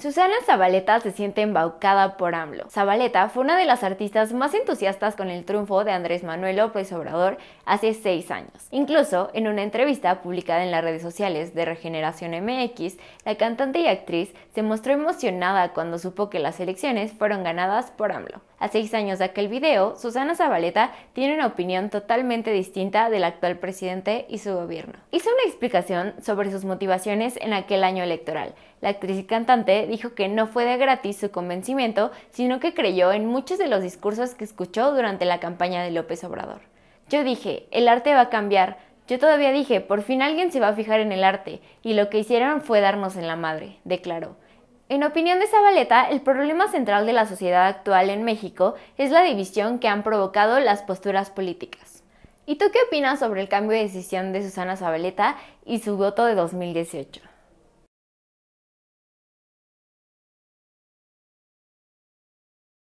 Susana Zabaleta se siente embaucada por AMLO. Zabaleta fue una de las artistas más entusiastas con el triunfo de Andrés Manuel López Obrador hace seis años. Incluso, en una entrevista publicada en las redes sociales de Regeneración MX, la cantante y actriz se mostró emocionada cuando supo que las elecciones fueron ganadas por AMLO. A seis años de aquel video, Susana Zabaleta tiene una opinión totalmente distinta del actual presidente y su gobierno. Hizo una explicación sobre sus motivaciones en aquel año electoral. La actriz y cantante dijo que no fue de gratis su convencimiento, sino que creyó en muchos de los discursos que escuchó durante la campaña de López Obrador. Yo dije, el arte va a cambiar, yo todavía dije, por fin alguien se va a fijar en el arte, y lo que hicieron fue darnos en la madre, declaró. En opinión de Zabaleta, el problema central de la sociedad actual en México es la división que han provocado las posturas políticas. ¿Y tú qué opinas sobre el cambio de decisión de Susana Zabaleta y su voto de 2018?